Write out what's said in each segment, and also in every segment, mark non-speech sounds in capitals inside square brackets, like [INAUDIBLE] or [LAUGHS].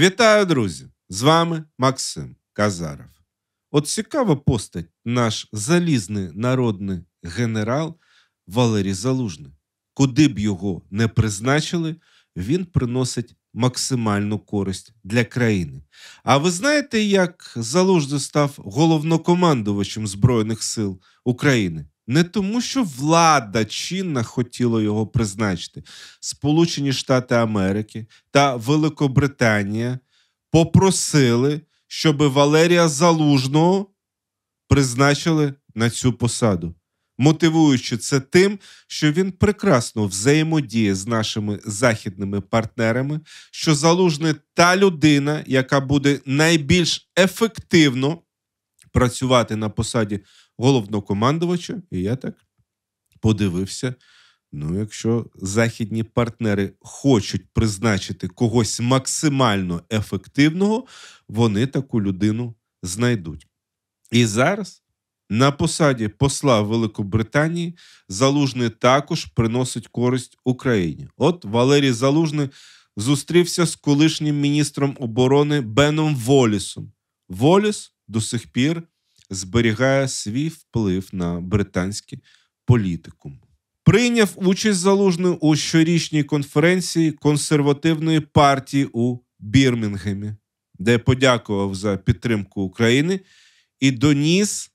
Вітаю, друзі! З вами Максим Казаров. От цікава постать наш залізний народний генерал Валерій Залужний. Куди б його не призначили, він приносить максимальну користь для країни. А ви знаєте, як Залужний став головнокомандувачем Збройних сил України? Не тому, що влада чинна хотіла його призначити. Сполучені Штати Америки та Великобританія попросили, щоб Валерія Залужного призначили на цю посаду, мотивуючи це тим, що він прекрасно взаємодіє з нашими західними партнерами, що залужний та людина, яка буде найбільш ефективно працювати на посаді головнокомандувача, і я так подивився. Ну, якщо західні партнери хочуть призначити когось максимально ефективного, вони таку людину знайдуть. І зараз на посаді посла Великобританії Залужний також приносить користь Україні. От Валерій Залужний зустрівся з колишнім міністром оборони Беном Волісом. Воліс до сих пір зберігає свій вплив на британський політикум. Прийняв участь залужний у щорічній конференції консервативної партії у Бірмінгемі, де подякував за підтримку України і доніс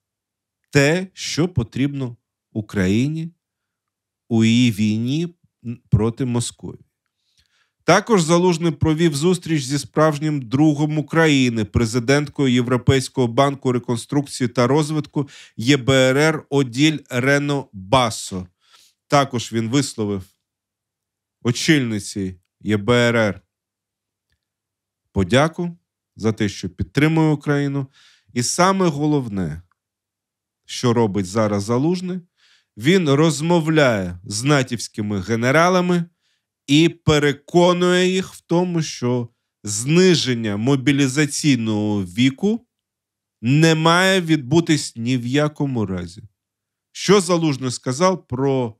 те, що потрібно Україні у її війні проти Москви. Також залужний провів зустріч зі справжнім другом України, президенткою Європейського банку реконструкції та розвитку ЄБРР Оділь Рено Басо. Також він висловив очільниці ЄБРР. Подяку за те, що підтримує Україну. І саме головне, що робить зараз залужний, він розмовляє з натівськими генералами і переконує їх в тому, що зниження мобілізаційного віку не має відбутись ні в якому разі. Що залужно сказав про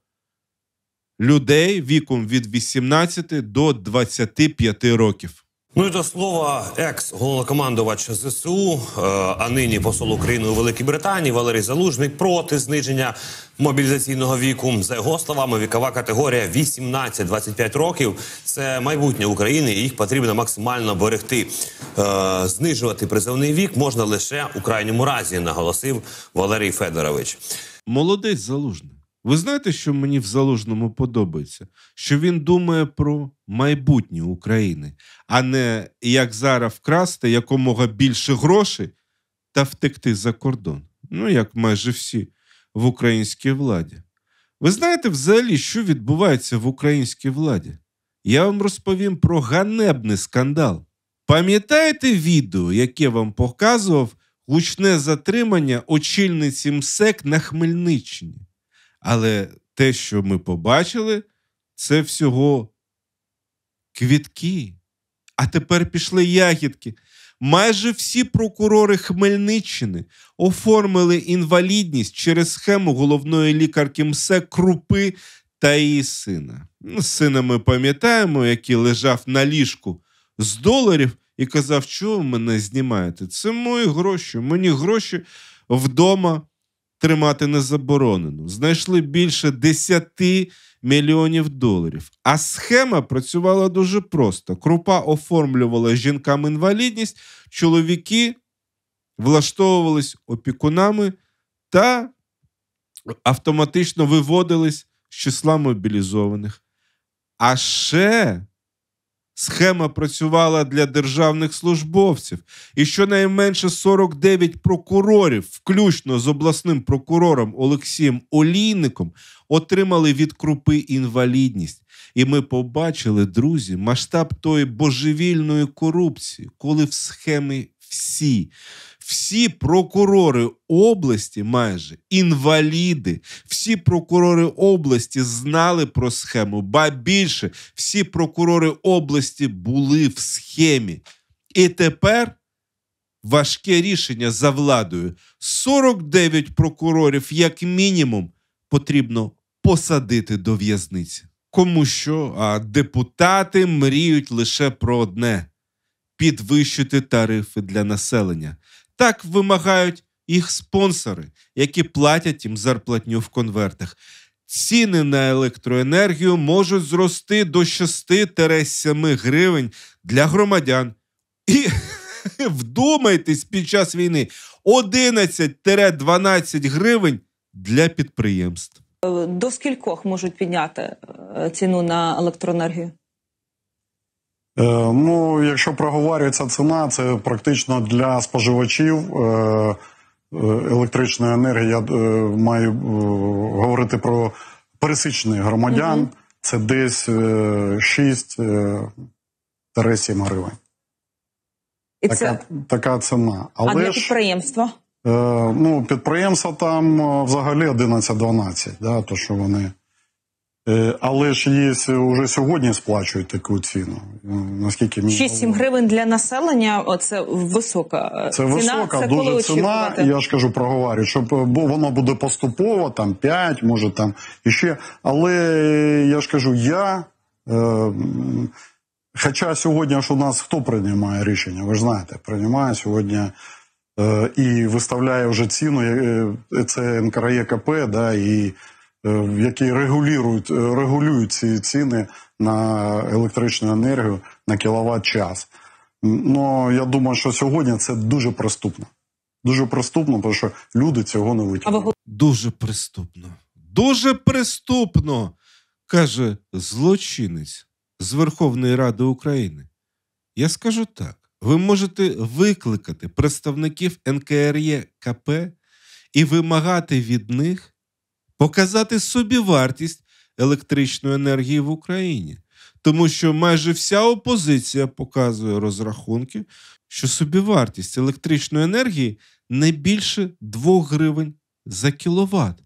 людей віком від 18 до 25 років. Ну і до слова, екс головнокомандувач зсу, е, а нині посол України у Великій Британії Валерій Залужний проти зниження мобілізаційного віку. За його словами, вікова категорія 18-25 років це майбутнє України, і їх потрібно максимально берегти. Е, знижувати призовний вік можна лише у крайньому разі, наголосив Валерій Федорович. Молодець залужний. Ви знаєте, що мені в залужному подобається, що він думає про майбутнє України, а не як зараз вкрасти якомога більше грошей та втекти за кордон. Ну, як майже всі в українській владі. Ви знаєте взагалі, що відбувається в українській владі? Я вам розповім про ганебний скандал. Пам'ятаєте відео, яке вам показував гучне затримання очільниці МСЕК на Хмельниччині? Але те, що ми побачили, це всього квітки. А тепер пішли ягідки. Майже всі прокурори Хмельниччини оформили інвалідність через схему головної лікарки МСЕ Крупи та її сина. Ну, з сина ми пам'ятаємо, який лежав на ліжку з доларів і казав, чого ви мене знімаєте? Це мої гроші, мені гроші вдома тримати не незаборонено. Знайшли більше 10 мільйонів доларів. А схема працювала дуже просто: крупа оформлювала жінкам інвалідність, чоловіки влаштовувались опікунами та автоматично виводились з числа мобілізованих. А ще Схема працювала для державних службовців, і щонайменше 49 прокурорів, включно з обласним прокурором Олексієм Олійником, отримали від крупи інвалідність. І ми побачили, друзі, масштаб тої божевільної корупції, коли в схемі всі всі прокурори області, майже інваліди, всі прокурори області знали про схему, ба більше всі прокурори області були в схемі. І тепер важке рішення за владою: 49 прокурорів, як мінімум, потрібно посадити до в'язниці. Кому що, а депутати мріють лише про одне підвищити тарифи для населення. Так вимагають їх спонсори, які платять їм зарплатню в конвертах. Ціни на електроенергію можуть зрости до 6-7 гривень для громадян. І [LAUGHS] вдумайтесь під час війни 11-12 гривень для підприємств. До скількох можуть підняти е, ціну на електроенергію? Е, ну, якщо проговорюється ціна, це практично для споживачів е, е, електричної енергії. Я маю говорити про пересічних громадян. Угу. Це десь 6-7 гривень. І така, це... така ціна. Але а для підприємства? Ж, ну, підприємства там взагалі 11-12, да, то що вони. Е, але ж є вже сьогодні сплачують таку ціну. Ну, наскільки мені 6-7 гривень для населення е, це висока це висока, це дуже ціна. І я ж кажу, проговорю, щоб е, воно буде поступово, там 5, може там іще. Але я ж кажу, я. Е, Хоча сьогодні ж у нас хто приймає рішення, ви ж знаєте, приймає сьогодні і виставляє вже ціну. це НКРЄКП, да і. Е, Який регулюють е, регулюють ці ціни на електричну енергію на кіловат час. Ну я думаю, що сьогодні це дуже приступно. Дуже приступно, тому що люди цього не витягнуть. Дуже приступно, дуже приступно, каже злочинець з Верховної Ради України. Я скажу так: ви можете викликати представників НКРЄ КП і вимагати від них показати собівартість електричної енергії в Україні, тому що майже вся опозиція показує розрахунки, що собівартість електричної енергії не більше 2 гривень за кіловат.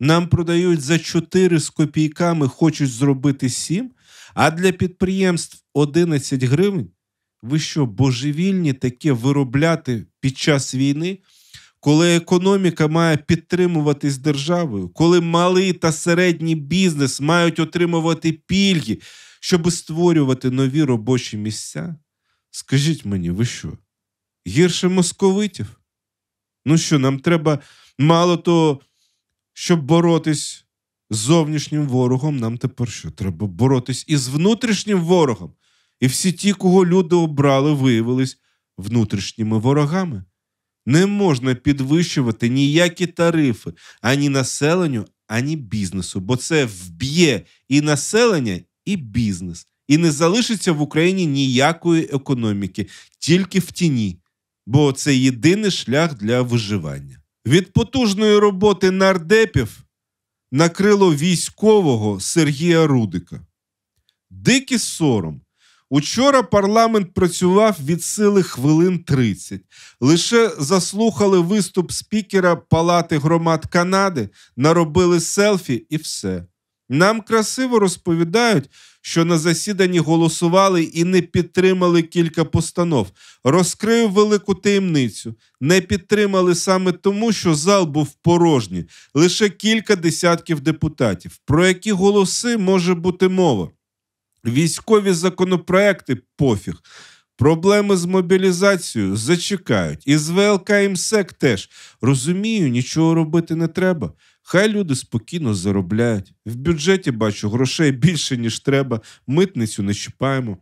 Нам продають за 4 з копійками, хочуть зробити 7, а для підприємств 11 гривень. Ви що божевільні таке виробляти під час війни? коли економіка має підтримуватись державою, коли малий та середній бізнес мають отримувати пільги, щоб створювати нові робочі місця, скажіть мені, ви що? Гірше московитів? Ну що, нам треба мало того, щоб боротись з зовнішнім ворогом, нам тепер що? Треба боротись із внутрішнім ворогом. І всі ті, кого люди обрали, виявились внутрішніми ворогами. Не можна підвищувати ніякі тарифи ані населенню, ані бізнесу, бо це вб'є і населення, і бізнес. І не залишиться в Україні ніякої економіки, тільки в тіні, бо це єдиний шлях для виживання. Від потужної роботи нардепів накрило військового Сергія Рудика. Дикий сором, Учора парламент працював від сили хвилин 30. Лише заслухали виступ спікера Палати громад Канади, наробили селфі і все. Нам красиво розповідають, що на засіданні голосували і не підтримали кілька постанов. Розкрию велику таємницю. Не підтримали саме тому, що зал був порожній, лише кілька десятків депутатів, про які голоси може бути мова. Військові законопроекти пофіг. Проблеми з мобілізацією зачекають. І з ВЛК МСЕК теж розумію, нічого робити не треба. Хай люди спокійно заробляють. В бюджеті бачу грошей більше, ніж треба, митницю не чіпаємо.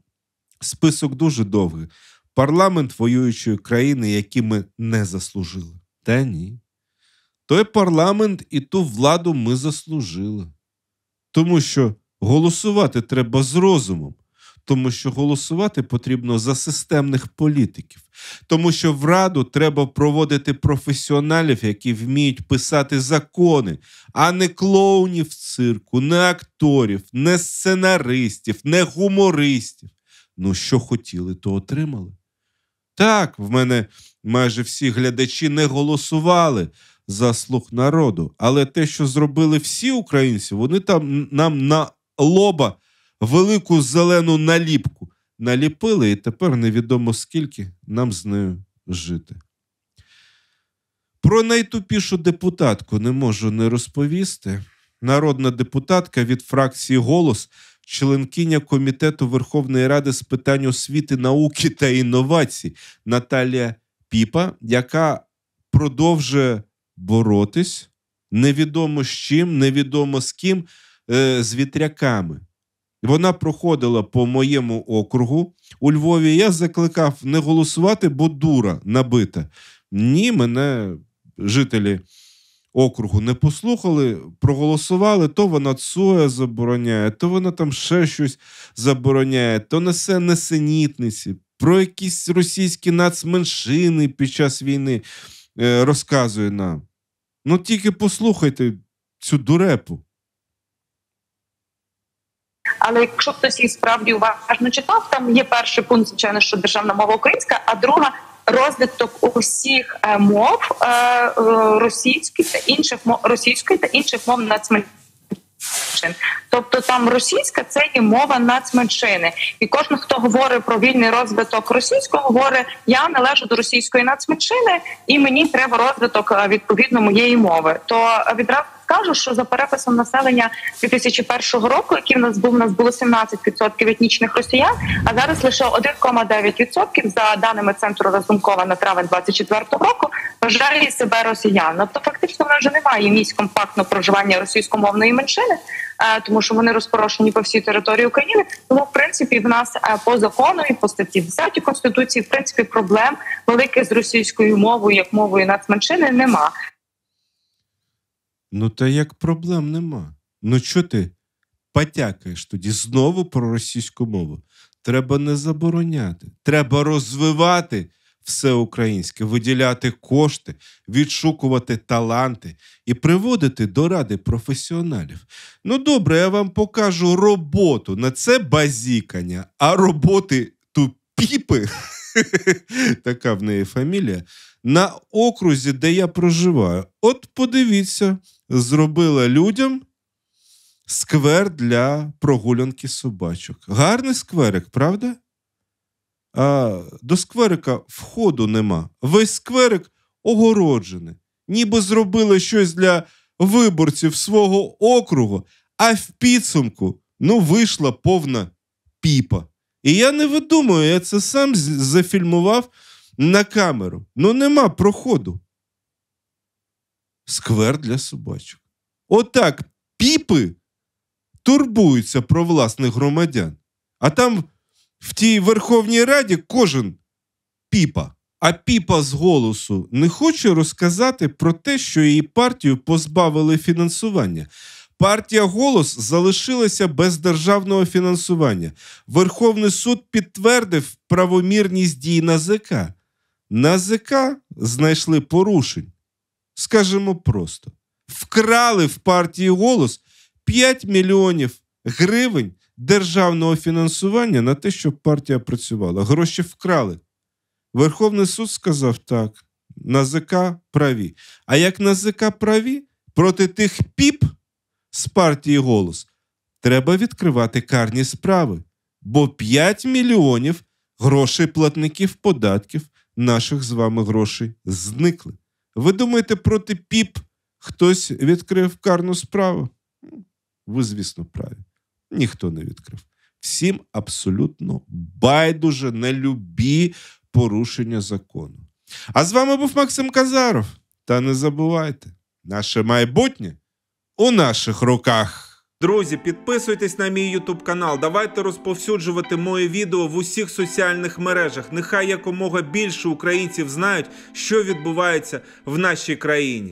Список дуже довгий. Парламент воюючої країни, які ми не заслужили. Та ні. Той парламент і ту владу ми заслужили. Тому що Голосувати треба з розумом, тому що голосувати потрібно за системних політиків, тому що в раду треба проводити професіоналів, які вміють писати закони, а не клоунів цирку, не акторів, не сценаристів, не гумористів. Ну, що хотіли, то отримали. Так, в мене майже всі глядачі не голосували за слух народу, але те, що зробили всі українці, вони там нам на лоба велику зелену наліпку. Наліпили, і тепер невідомо скільки нам з нею жити. Про найтупішу депутатку не можу не розповісти. Народна депутатка від фракції Голос, членкиня Комітету Верховної Ради з питань освіти, науки та інновацій Наталія Піпа, яка продовжує боротись невідомо з чим, невідомо з ким. Е, з вітряками. Вона проходила по моєму округу у Львові. Я закликав не голосувати, бо дура набита. Ні, мене жителі округу не послухали, проголосували. То вона цоя забороняє, то вона там ще щось забороняє, то несе несенітниці, про якісь російські нацменшини під час війни е, розказує нам. Ну тільки послухайте цю дурепу але якщо хтось її справді уважно читав, там є перший пункт, звичайно, що державна мова українська, а друга розвиток усіх е, мов е, е, російських та інших мов російської та інших мов нацменшин. Тобто там російська це є мова нацменшини, і кожен, хто говорить про вільний розвиток російського, говорить, я належу до російської нацменшини, і мені треба розвиток відповідно моєї мови. То відразу скажу, що за переписом населення 2001 року, який в нас був у нас було 17% етнічних росіян, а зараз лише 1,9% за даними центру Разумкова на травень 24 року вважає себе росіян. Тобто фактично в вже немає місць компактного проживання російськомовної меншини. Е, тому що вони розпорошені по всій території України, тому в принципі в нас е, по закону і по статті 10 конституції в принципі проблем великих з російською мовою як мовою нацменшини нема. Ну, та як проблем нема. Ну, що ти потякаєш тоді знову про російську мову? Треба не забороняти. Треба розвивати все українське, виділяти кошти, відшукувати таланти і приводити до ради професіоналів. Ну, добре, я вам покажу роботу. На це базікання, а роботи тупіпи. [LAUGHS] Така в неї фамілія на окрузі, де я проживаю. От подивіться, зробила людям сквер для прогулянки собачок. Гарний скверик, правда? А До скверика входу нема. Весь скверик огороджений, ніби зробили щось для виборців свого округу, а в підсумку ну, вийшла повна піпа. І я не видумую, я це сам зафільмував на камеру. Ну нема проходу. Сквер для собачок. Отак піпи турбуються про власних громадян. А там в тій Верховній Раді кожен піпа. А піпа з голосу не хоче розказати про те, що її партію позбавили фінансування. Партія голос залишилася без державного фінансування. Верховний суд підтвердив правомірність дій НАЗК. На ЗК знайшли порушень, скажімо просто, вкрали в партії голос 5 мільйонів гривень державного фінансування на те, щоб партія працювала. Гроші вкрали. Верховний суд сказав так: на ЗК праві. А як на ЗК праві, проти тих піп з партії голос треба відкривати карні справи, бо 5 мільйонів грошей платників податків наших з вами грошей зникли. Ви думаєте, проти піп хтось відкрив карну справу? Ви, звісно, праві. Ніхто не відкрив. Всім абсолютно байдуже на любі порушення закону. А з вами був Максим Казаров. Та не забувайте, наше майбутнє у наших руках. Друзі, підписуйтесь на мій YouTube канал. Давайте розповсюджувати моє відео в усіх соціальних мережах. Нехай якомога більше українців знають, що відбувається в нашій країні.